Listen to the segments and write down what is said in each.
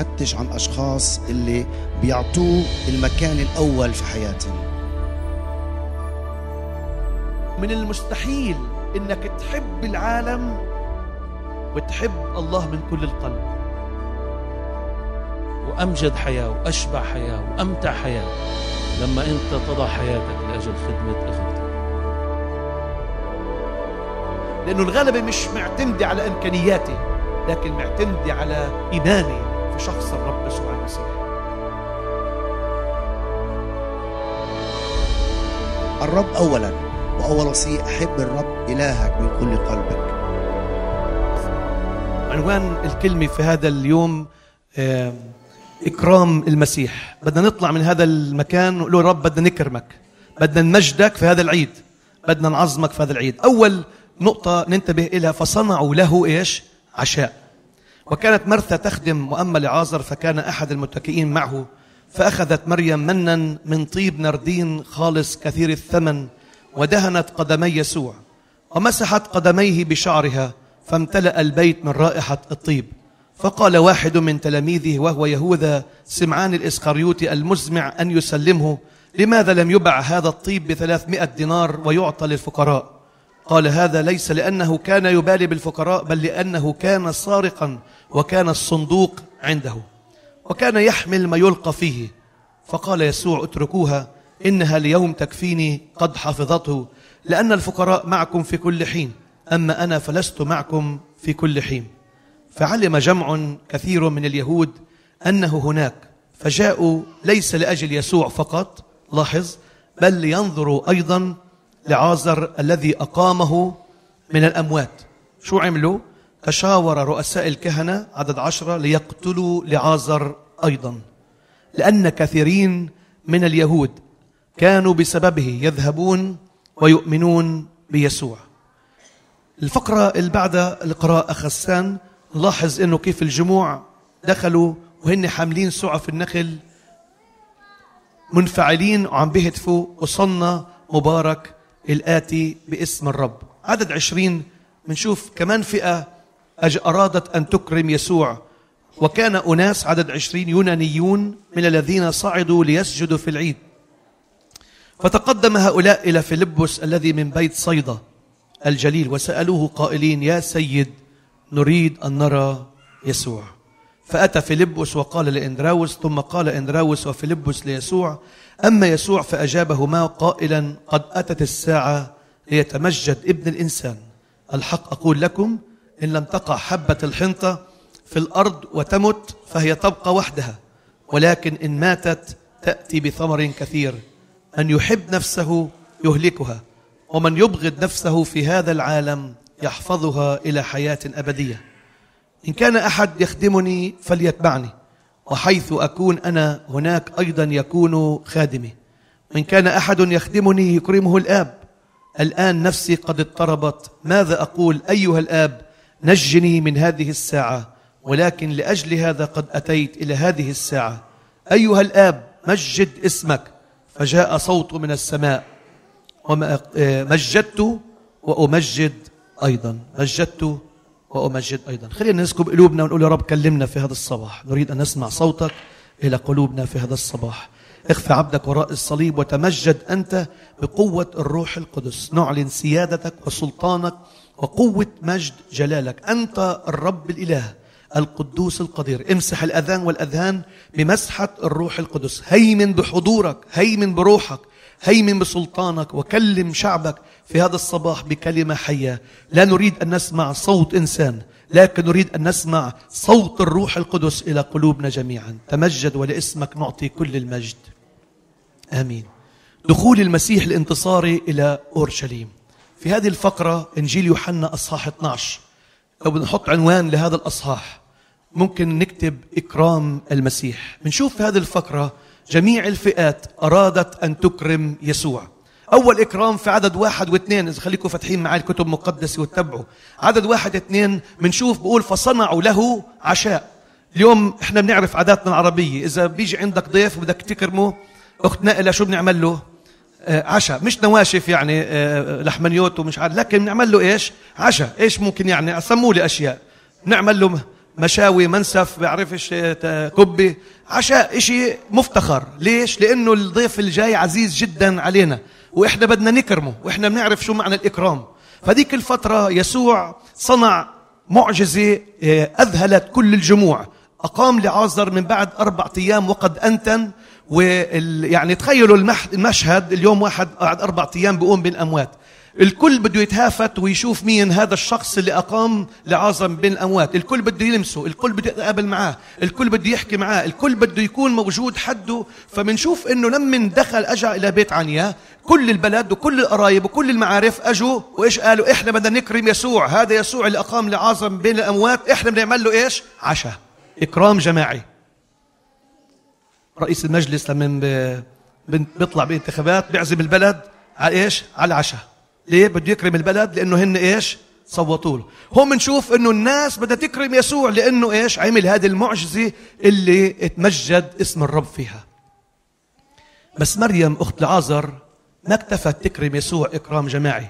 يفتش عن أشخاص اللي بيعطوه المكان الأول في حياتهم من المستحيل إنك تحب العالم وتحب الله من كل القلب وأمجد حياة وأشبع حياة وأمتع حياة لما أنت تضع حياتك لأجل خدمة إخوتك لأنه الغلبة مش معتمدة على إمكانياتي لكن معتمدة على إيماني في شخص الرب يسوع المسيح الرب أولا وأول شيء أحب الرب إلهك من كل قلبك عنوان الكلمة في هذا اليوم آه، إكرام المسيح بدنا نطلع من هذا المكان ونقول له رب بدنا نكرمك بدنا نمجدك في هذا العيد بدنا نعظمك في هذا العيد أول نقطة ننتبه إليها فصنعوا له إيش عشاء وكانت مرثى تخدم واما لعازر فكان أحد المتكئين معه فأخذت مريم منا من طيب نردين خالص كثير الثمن ودهنت قدمي يسوع ومسحت قدميه بشعرها فامتلأ البيت من رائحة الطيب فقال واحد من تلاميذه وهو يهوذا سمعان الاسخريوطي المزمع أن يسلمه لماذا لم يبع هذا الطيب بثلاثمائة دينار ويعطى للفقراء قال هذا ليس لأنه كان يبالي بالفقراء بل لأنه كان سارقا وكان الصندوق عنده وكان يحمل ما يلقى فيه فقال يسوع اتركوها إنها اليوم تكفيني قد حفظته لأن الفقراء معكم في كل حين أما أنا فلست معكم في كل حين فعلم جمع كثير من اليهود أنه هناك فجاءوا ليس لأجل يسوع فقط لاحظ بل لينظروا أيضا لعازر الذي أقامه من الأموات شو عملوا؟ تشاور رؤساء الكهنة عدد عشرة ليقتلوا لعازر أيضا لأن كثيرين من اليهود كانوا بسببه يذهبون ويؤمنون بيسوع الفقرة اللي بعدها القراءة خسان نلاحظ أنه كيف الجموع دخلوا وهن حاملين سعف النخل منفعلين وعم بيهتفوا وصلنا مبارك الآتي باسم الرب عدد عشرين منشوف كمان فئة أرادت أن تكرم يسوع وكان أناس عدد عشرين يونانيون من الذين صعدوا ليسجدوا في العيد فتقدم هؤلاء إلى فيلبس الذي من بيت صيدا الجليل وسألوه قائلين يا سيد نريد أن نرى يسوع فأتى فيلبس وقال لإندراوس ثم قال إندراوس وفيلبس ليسوع أما يسوع فأجابهما قائلا قد أتت الساعة ليتمجد ابن الإنسان الحق أقول لكم إن لم تقع حبة الحنطة في الأرض وتمت فهي تبقى وحدها ولكن إن ماتت تأتي بثمر كثير من يحب نفسه يهلكها ومن يبغض نفسه في هذا العالم يحفظها إلى حياة أبدية إن كان أحد يخدمني فليتبعني وحيث أكون أنا هناك أيضا يكون خادمي وإن كان أحد يخدمني يكرمه الآب الآن نفسي قد اضطربت ماذا أقول أيها الآب نجني من هذه الساعة ولكن لأجل هذا قد أتيت إلى هذه الساعة أيها الآب مجد اسمك فجاء صوت من السماء ومجدت آه، وأمجد أيضا مجدت وأمجد أيضا خلينا نسكب قلوبنا ونقول يا رب كلمنا في هذا الصباح نريد أن نسمع صوتك إلى قلوبنا في هذا الصباح اخفى عبدك وراء الصليب وتمجد أنت بقوة الروح القدس نعلن سيادتك وسلطانك وقوة مجد جلالك أنت الرب الإله القدوس القدير امسح الأذان والأذهان بمسحة الروح القدس هيمن بحضورك هيمن بروحك هيمن بسلطانك وكلم شعبك في هذا الصباح بكلمة حية لا نريد أن نسمع صوت إنسان لكن نريد أن نسمع صوت الروح القدس إلى قلوبنا جميعا تمجد ولاسمك نعطي كل المجد آمين دخول المسيح الانتصاري إلى أورشليم في هذه الفقرة إنجيل يوحنا أصحاح 12 لو بنحط عنوان لهذا الأصحاح ممكن نكتب إكرام المسيح بنشوف في هذه الفقرة جميع الفئات أرادت أن تكرم يسوع أول إكرام في عدد واحد واثنين إذا خليكم فاتحين معي الكتب المقدسة وتتبعوا عدد واحد اثنين بنشوف بقول فصنعوا له عشاء اليوم احنا بنعرف عاداتنا العربية إذا بيجي عندك ضيف وبدك تكرمه أخت نائلة شو بنعمل له آه، عشاء مش نواشف يعني آه، لحمنيوت ومش عارف لكن بنعمل له ايش عشاء ايش ممكن يعني سموا لي اشياء نعمل له مشاوي منسف بعرفش كبه آه، عشاء اشي مفتخر ليش لانه الضيف الجاي عزيز جدا علينا واحنا بدنا نكرمه واحنا بنعرف شو معنى الاكرام فذيك الفتره يسوع صنع معجزه اذهلت كل الجموع اقام لعازر من بعد اربع ايام وقد انتن ويعني يعني تخيلوا المشهد اليوم واحد قعد أربع أيام بيقوم بين الأموات الكل بده يتهافت ويشوف مين هذا الشخص اللي أقام لعظم بين الأموات الكل بده يلمسه الكل بده يتقابل معاه الكل بده يحكي معاه الكل بده يكون موجود حده فبنشوف أنه لما دخل أجا إلى بيت عنيا كل البلد وكل القرايب وكل المعارف أجوا وإيش قالوا إحنا بدنا نكرم يسوع هذا يسوع اللي أقام لعظم بين الأموات إحنا بنعمل له إيش عشاء إكرام جماعي رئيس المجلس لما بيطلع بانتخابات بيعزم البلد على ايش؟ على العشاء ليه؟ بده يكرم البلد لانه هن ايش؟ صوتوا له هون بنشوف انه الناس بدها تكرم يسوع لانه ايش عمل هذه المعجزه اللي اتمجد اسم الرب فيها بس مريم اخت لعازر ما اكتفت تكرم يسوع اكرام جماعي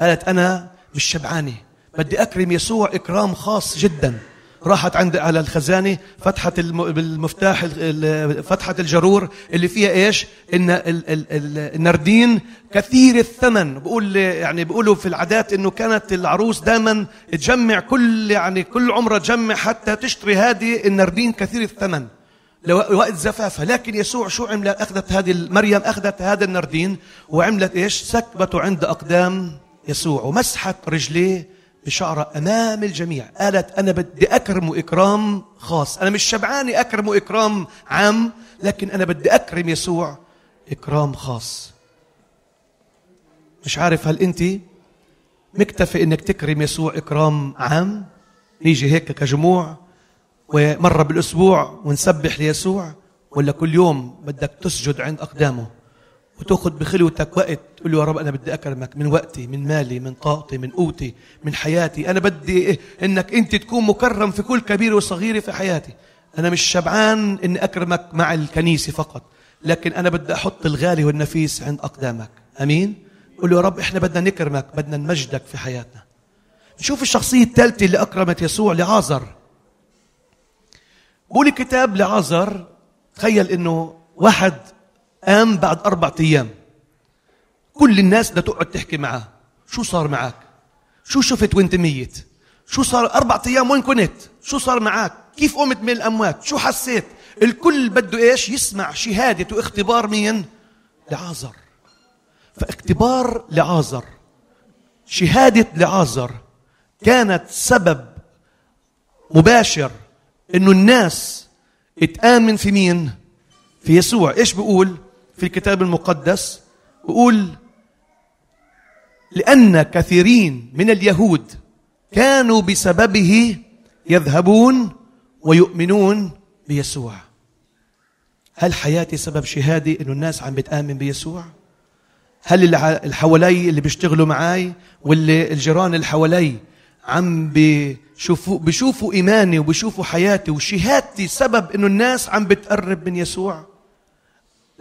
قالت انا مش شبعانه بدي اكرم يسوع اكرام خاص جدا راحت عند على الخزانه فتحت المفتاح فتحت الجرور اللي فيها ايش ان النردين كثير الثمن بقول يعني بيقولوا في العادات انه كانت العروس دائما تجمع كل يعني كل عمرها تجمع حتى تشتري هذه النردين كثير الثمن لوقت زفافها لكن يسوع شو عمل اخذت هذه مريم اخذت هذا النردين وعملت ايش سكبته عند اقدام يسوع ومسحت رجليه بشعرة أمام الجميع قالت أنا بدي أكرمه إكرام خاص أنا مش شبعاني أكرمه إكرام عام لكن أنا بدي أكرم يسوع إكرام خاص مش عارف هل أنت مكتفي أنك تكرم يسوع إكرام عام نيجي هيك كجموع ومرة بالأسبوع ونسبح ليسوع ولا كل يوم بدك تسجد عند أقدامه وتاخذ بخلوتك وقت تقول له يا رب انا بدي اكرمك من وقتي من مالي من طاقتي من قوتي من حياتي انا بدي إيه؟ انك انت تكون مكرم في كل كبير وصغير في حياتي انا مش شبعان اني اكرمك مع الكنيسه فقط لكن انا بدي احط الغالي والنفيس عند اقدامك امين قول له يا رب احنا بدنا نكرمك بدنا نمجدك في حياتنا نشوف الشخصيه الثالثه اللي اكرمت يسوع لعازر بقول كتاب لعازر تخيل انه واحد قام بعد أربع أيام كل الناس بدها تقعد تحكي معه شو صار معك شو شفت وانت ميت شو صار أربع أيام وين كنت شو صار معك كيف قمت من الأموات شو حسيت الكل بده إيش يسمع شهادة واختبار مين لعازر فاختبار لعازر شهادة لعازر كانت سبب مباشر انه الناس تآمن في مين؟ في يسوع، ايش بيقول؟ في الكتاب المقدس بيقول لأن كثيرين من اليهود كانوا بسببه يذهبون ويؤمنون بيسوع هل حياتي سبب شهادي انه الناس عم بتآمن بيسوع هل اللي حوالي اللي بيشتغلوا معاي واللي الجيران اللي حوالي عم بيشوفوا بشوفوا ايماني وبشوفوا حياتي وشهادتي سبب انه الناس عم بتقرب من يسوع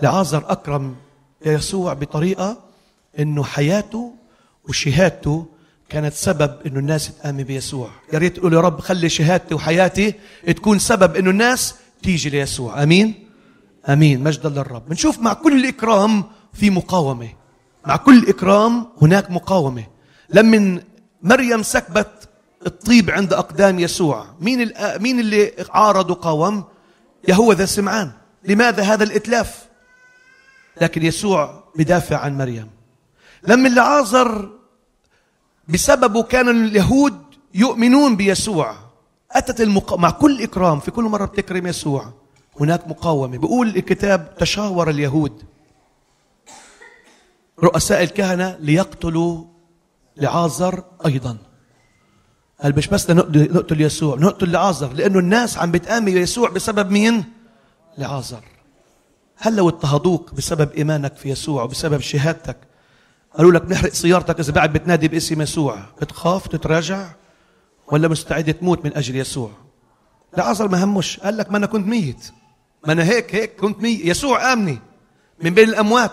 لعازر أكرم يسوع بطريقة أنه حياته وشهادته كانت سبب أنه الناس تآمن بيسوع يا ريت تقول يا رب خلي شهادتي وحياتي تكون سبب أنه الناس تيجي ليسوع أمين امين مجدا للرب بنشوف مع كل اكرام في مقاومه مع كل اكرام هناك مقاومه لما مريم سكبت الطيب عند اقدام يسوع مين مين اللي عارض وقاوم يهوذا سمعان لماذا هذا الاتلاف لكن يسوع بدافع عن مريم لما العازر بسببه كان اليهود يؤمنون بيسوع أتت المق... مع كل إكرام في كل مرة بتكرم يسوع هناك مقاومة بقول الكتاب تشاور اليهود رؤساء الكهنة ليقتلوا لعازر أيضا قال مش بس نقتل يسوع نقتل لعازر لأنه الناس عم بتآمن يسوع بسبب مين؟ لعازر هل لو اضطهدوك بسبب إيمانك في يسوع وبسبب شهادتك قالوا لك نحرق سيارتك إذا بعد بتنادي باسم يسوع بتخاف تتراجع ولا مستعد تموت من أجل يسوع لعازر ما همش قال لك ما أنا كنت ميت ما أنا هيك هيك كنت ميت يسوع آمني من بين الأموات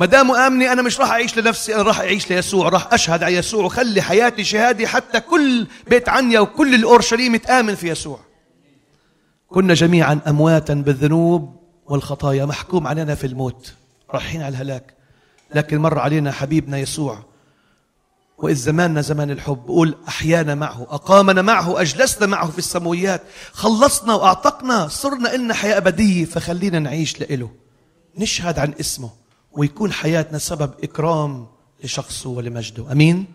ما دام آمني أنا مش راح أعيش لنفسي أنا راح أعيش ليسوع راح أشهد على يسوع وخلي حياتي شهادة حتى كل بيت عنيا وكل الأورشليم تآمن في يسوع كنا جميعا أمواتا بالذنوب والخطايا محكوم علينا في الموت رايحين على الهلاك لكن مر علينا حبيبنا يسوع وإذ زماننا زمان الحب قول أحيانا معه أقامنا معه أجلسنا معه في السمويات خلصنا وأعتقنا صرنا إلنا حياة أبدية فخلينا نعيش لإله نشهد عن اسمه ويكون حياتنا سبب إكرام لشخصه ولمجده أمين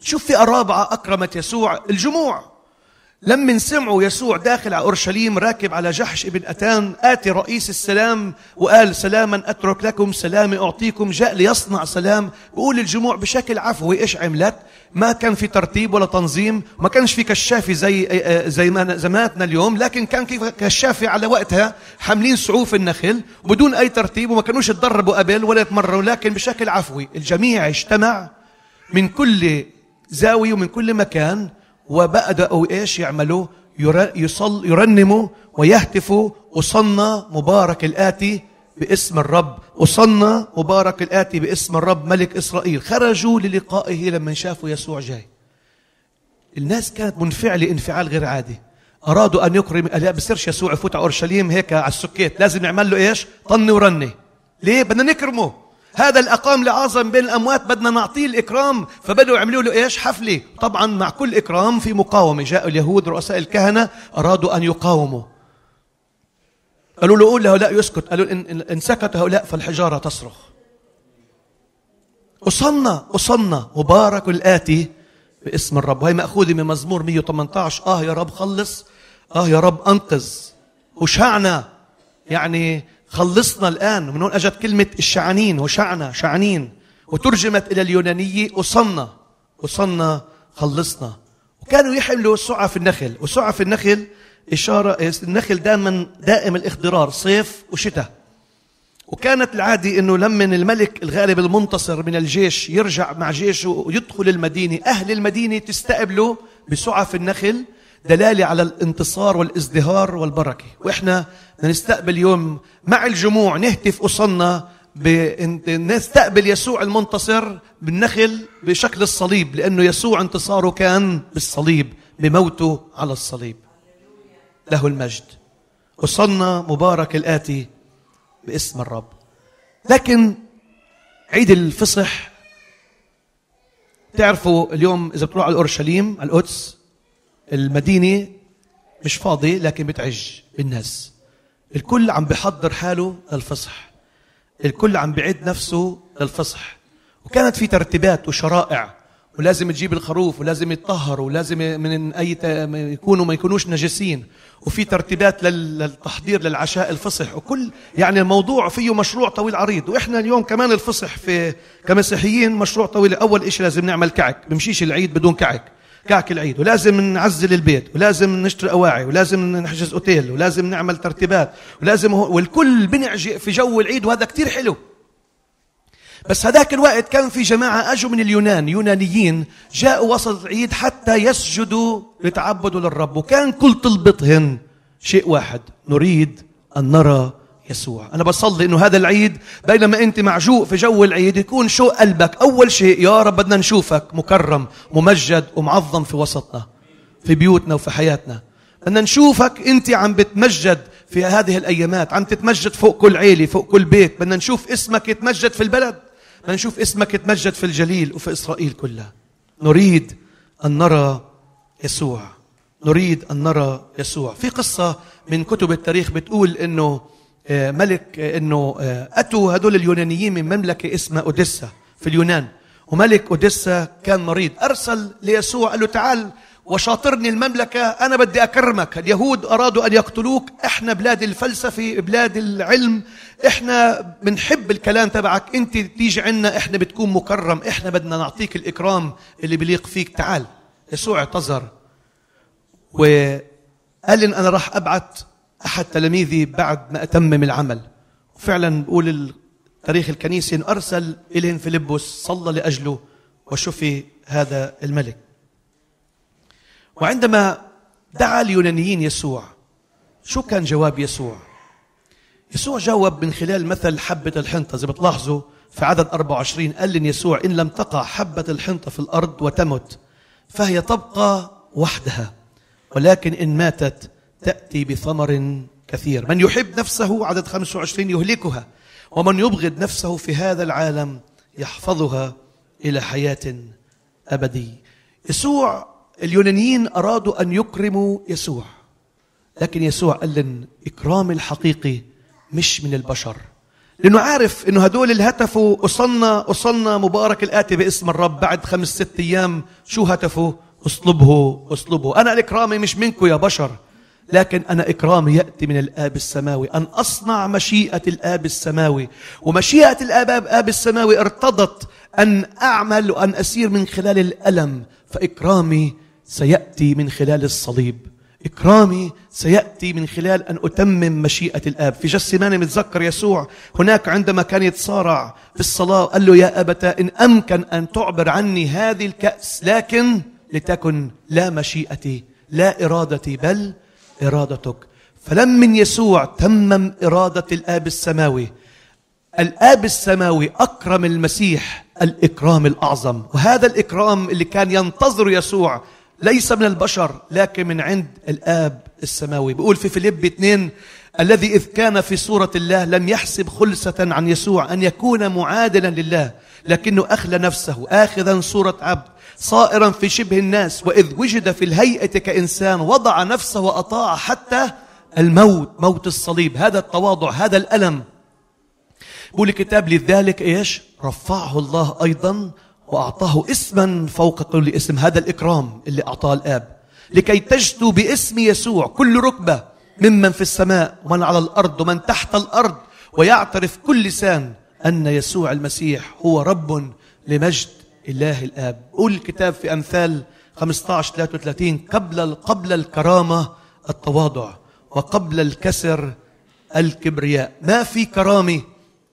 شوف في رابعة أكرمت يسوع الجموع لما سمعوا يسوع داخل على أورشليم راكب على جحش ابن أتان آتي رئيس السلام وقال سلاما أترك لكم سلامي أعطيكم جاء ليصنع سلام بقول الجموع بشكل عفوي إيش عملت ما كان في ترتيب ولا تنظيم ما كانش في كشافي زي آه، آه، زي ما زماتنا اليوم لكن كان في كشافي على وقتها حاملين سعوف النخل بدون أي ترتيب وما كانوش تدربوا قبل ولا يتمرنوا لكن بشكل عفوي الجميع اجتمع من كل زاوية ومن كل مكان وبدأوا إيش يعملوا يصل يرنموا ويهتفوا وصلنا مبارك الآتي باسم الرب وصلنا مبارك الآتي باسم الرب ملك إسرائيل خرجوا للقائه لما شافوا يسوع جاي الناس كانت منفعلة انفعال غير عادي أرادوا أن يكرم لا بصيرش يسوع يفوت على أورشليم هيك على السكيت لازم نعمل له إيش طني ورني ليه بدنا نكرمه هذا الأقام لعظم بين الأموات بدنا نعطيه الإكرام فبدأوا يعملوا له إيش حفلة طبعا مع كل إكرام في مقاومة جاء اليهود رؤساء الكهنة أرادوا أن يقاوموا قالوا له قول لهؤلاء يسكت قالوا إن, إن سكت هؤلاء فالحجارة تصرخ وصلنا وصلنا مبارك الآتي باسم الرب وهي مأخوذة من مزمور 118 آه يا رب خلص آه يا رب أنقذ وشعنا يعني خلصنا الآن من هون أجت كلمة الشعنين وشعنا شعنين وترجمت إلى اليونانية وصلنا وصلنا خلصنا وكانوا يحملوا سعف في النخل وسعف في النخل إشارة إيه، النخل دائما دائم الاخضرار صيف وشتاء وكانت العادة أنه لما الملك الغالب المنتصر من الجيش يرجع مع جيشه ويدخل المدينة أهل المدينة تستقبله بسعف في النخل دلالة على الانتصار والازدهار والبركة وإحنا نستقبل يوم مع الجموع نهتف أصلنا نستقبل يسوع المنتصر بالنخل بشكل الصليب لأنه يسوع انتصاره كان بالصليب بموته على الصليب له المجد أصلنا مبارك الآتي باسم الرب لكن عيد الفصح تعرفوا اليوم إذا بتروحوا على أورشليم على القدس المدينة مش فاضي لكن بتعج بالناس الكل عم بحضر حاله للفصح الكل عم بعد نفسه للفصح وكانت في ترتيبات وشرائع ولازم تجيب الخروف ولازم يتطهروا ولازم من اي ت... يكونوا ما يكونوش نجسين وفي ترتيبات للتحضير للعشاء الفصح وكل يعني الموضوع فيه مشروع طويل عريض واحنا اليوم كمان الفصح في كمسيحيين مشروع طويل اول شيء لازم نعمل كعك بمشيش العيد بدون كعك كعك العيد ولازم نعزل البيت ولازم نشتري أواعي ولازم نحجز أوتيل ولازم نعمل ترتيبات ولازم هو والكل بنعجق في جو العيد وهذا كثير حلو بس هذاك الوقت كان في جماعة أجوا من اليونان يونانيين جاءوا وسط العيد حتى يسجدوا يتعبدوا للرب وكان كل طلبتهن شيء واحد نريد أن نرى يسوع أنا بصلي أنه هذا العيد بينما أنت معجوق في جو العيد يكون شو قلبك أول شيء يا رب بدنا نشوفك مكرم ممجد ومعظم في وسطنا في بيوتنا وفي حياتنا بدنا نشوفك أنت عم بتمجد في هذه الأيامات عم تتمجد فوق كل عيلة فوق كل بيت بدنا نشوف اسمك يتمجد في البلد بدنا نشوف اسمك يتمجد في الجليل وفي إسرائيل كلها نريد أن نرى يسوع نريد أن نرى يسوع في قصة من كتب التاريخ بتقول أنه آه، ملك آه، انه آه، اتوا هدول اليونانيين من مملكه اسمها اوديسا في اليونان وملك اوديسا كان مريض ارسل ليسوع قال له تعال وشاطرني المملكة أنا بدي أكرمك اليهود أرادوا أن يقتلوك إحنا بلاد الفلسفة بلاد العلم إحنا بنحب الكلام تبعك أنت تيجي عنا إحنا بتكون مكرم إحنا بدنا نعطيك الإكرام اللي بليق فيك تعال يسوع اعتذر وقال إن أنا راح ابعث أحد تلاميذي بعد ما أتمم العمل وفعلا بقول تاريخ الكنيسة إن أرسل إليهم فيلبس صلى لأجله وشفي هذا الملك وعندما دعا اليونانيين يسوع شو كان جواب يسوع يسوع جاوب من خلال مثل حبة الحنطة زي بتلاحظوا في عدد 24 قال لن يسوع إن لم تقع حبة الحنطة في الأرض وتمت فهي تبقى وحدها ولكن إن ماتت تأتي بثمر كثير من يحب نفسه عدد 25 يهلكها ومن يبغض نفسه في هذا العالم يحفظها إلى حياة أبدية يسوع اليونانيين أرادوا أن يكرموا يسوع لكن يسوع قال لن إكرام الحقيقي مش من البشر لأنه عارف إنه هدول اللي هتفوا أصلنا أصلنا مبارك الآتي باسم الرب بعد خمس ست أيام شو هتفوا أصلبه أصلبه أنا إكرامي مش منكم يا بشر لكن أنا إكرامي يأتي من الآب السماوي أن أصنع مشيئة الآب السماوي ومشيئة الآب آب السماوي ارتضت أن أعمل وأن أسير من خلال الألم فإكرامي سيأتي من خلال الصليب إكرامي سيأتي من خلال أن أتمم مشيئة الآب في جسماني متذكر يسوع هناك عندما كان يتصارع في الصلاة قال له يا أبتا إن أمكن أن تعبر عني هذه الكأس لكن لتكن لا مشيئتي لا إرادتي بل إرادتك فلم من يسوع تمم إرادة الآب السماوي الآب السماوي أكرم المسيح الإكرام الأعظم وهذا الإكرام اللي كان ينتظر يسوع ليس من البشر لكن من عند الآب السماوي بيقول في فيليب 2 الذي إذ كان في صورة الله لم يحسب خلسة عن يسوع أن يكون معادلا لله لكنه أخلى نفسه آخذا صورة عبد صائرا في شبه الناس وإذ وجد في الهيئة كإنسان وضع نفسه وأطاع حتى الموت موت الصليب هذا التواضع هذا الألم بقول الكتاب لذلك إيش رفعه الله أيضا وأعطاه اسما فوق كل اسم هذا الإكرام اللي أعطاه الآب لكي تجتوا باسم يسوع كل ركبة ممن في السماء ومن على الأرض ومن تحت الأرض ويعترف كل لسان أن يسوع المسيح هو رب لمجد إله الآب قول الكتاب في أمثال 15 33 قبل قبل الكرامة التواضع وقبل الكسر الكبرياء ما في كرامة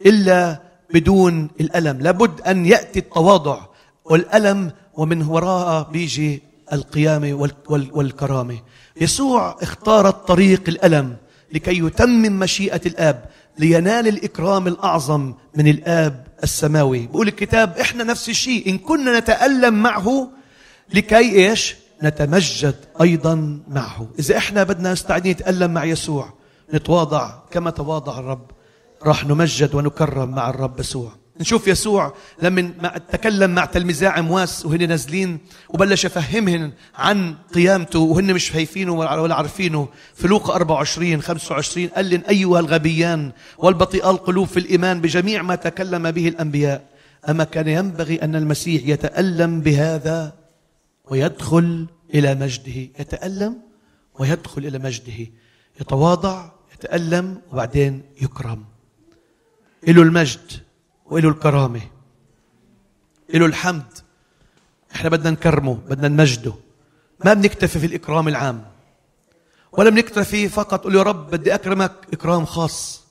إلا بدون الألم لابد أن يأتي التواضع والألم ومن وراءها بيجي القيامة والكرامة يسوع اختار الطريق الألم لكي يتمم مشيئة الآب لينال الإكرام الأعظم من الآب السماوي بقول الكتاب إحنا نفس الشيء إن كنا نتألم معه لكي إيش نتمجد أيضا معه إذا إحنا بدنا نستعدين نتألم مع يسوع نتواضع كما تواضع الرب راح نمجد ونكرم مع الرب يسوع نشوف يسوع لما تكلم مع تلميذي عمواس وهن نازلين وبلش يفهمهن عن قيامته وهن مش شايفينه ولا عارفينه في لوقا 24 25 قال لهم ايها الغبيان والبطيئة القلوب في الايمان بجميع ما تكلم به الانبياء اما كان ينبغي ان المسيح يتالم بهذا ويدخل الى مجده يتالم ويدخل الى مجده يتواضع يتالم وبعدين يكرم له المجد وله الكرامة له الحمد إحنا بدنا نكرمه بدنا نمجده ما بنكتفي في الإكرام العام ولا بنكتفي فقط قول يا رب بدي أكرمك إكرام خاص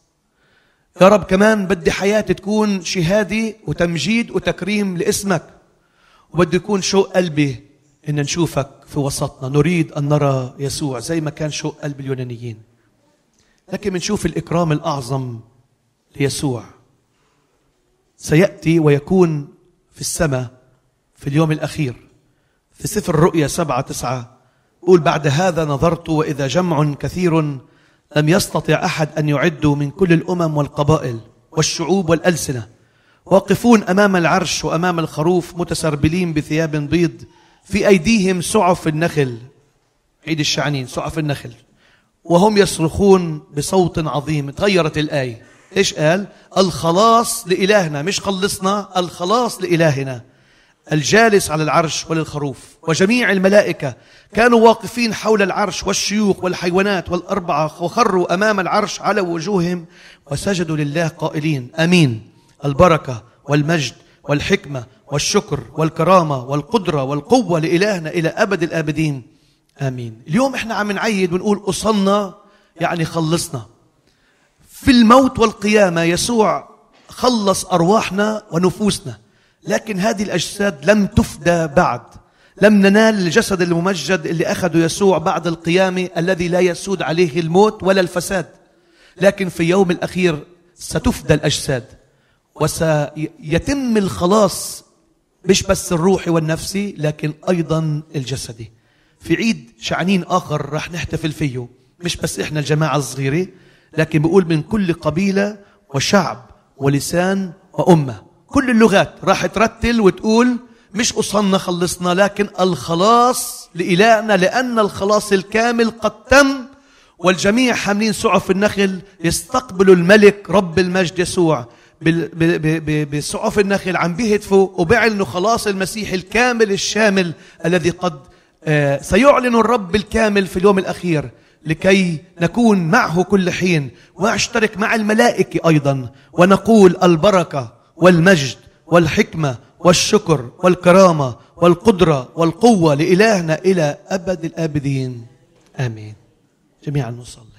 يا رب كمان بدي حياتي تكون شهادة وتمجيد وتكريم لاسمك وبده يكون شوق قلبي إن نشوفك في وسطنا نريد أن نرى يسوع زي ما كان شوق قلب اليونانيين لكن بنشوف الإكرام الأعظم ليسوع سيأتي ويكون في السماء في اليوم الأخير في سفر الرؤيا سبعة تسعة قول بعد هذا نظرت وإذا جمع كثير لم يستطع أحد أن يعد من كل الأمم والقبائل والشعوب والألسنة واقفون أمام العرش وأمام الخروف متسربلين بثياب بيض في أيديهم سعف النخل عيد الشعنين سعف النخل وهم يصرخون بصوت عظيم تغيرت الآية إيش قال الخلاص لإلهنا مش خلصنا الخلاص لإلهنا الجالس على العرش وللخروف وجميع الملائكة كانوا واقفين حول العرش والشيوخ والحيوانات والأربعة وخروا أمام العرش على وجوههم وسجدوا لله قائلين أمين البركة والمجد والحكمة والشكر والكرامة والقدرة والقوة لإلهنا إلى أبد الآبدين آمين اليوم إحنا عم نعيد ونقول أصلنا يعني خلصنا في الموت والقيامة يسوع خلص أرواحنا ونفوسنا لكن هذه الأجساد لم تفدى بعد لم ننال الجسد الممجد اللي أخذه يسوع بعد القيامة الذي لا يسود عليه الموت ولا الفساد لكن في يوم الأخير ستفدى الأجساد وسيتم الخلاص مش بس الروحي والنفسي لكن أيضا الجسدي في عيد شعنين آخر رح نحتفل فيه مش بس إحنا الجماعة الصغيرة لكن بيقول من كل قبيلة وشعب ولسان وأمة كل اللغات راح ترتل وتقول مش قصنا خلصنا لكن الخلاص لإلهنا لأن الخلاص الكامل قد تم والجميع حاملين سعف النخل يستقبلوا الملك رب المجد يسوع بسعف النخل عم بيهتفوا وبيعلنوا خلاص المسيح الكامل الشامل الذي قد آه، سيعلن الرب الكامل في اليوم الأخير لكي نكون معه كل حين واشترك مع الملائكه ايضا ونقول البركه والمجد والحكمه والشكر والكرامه والقدره والقوه لالهنا الى ابد الابدين امين جميعا نصلي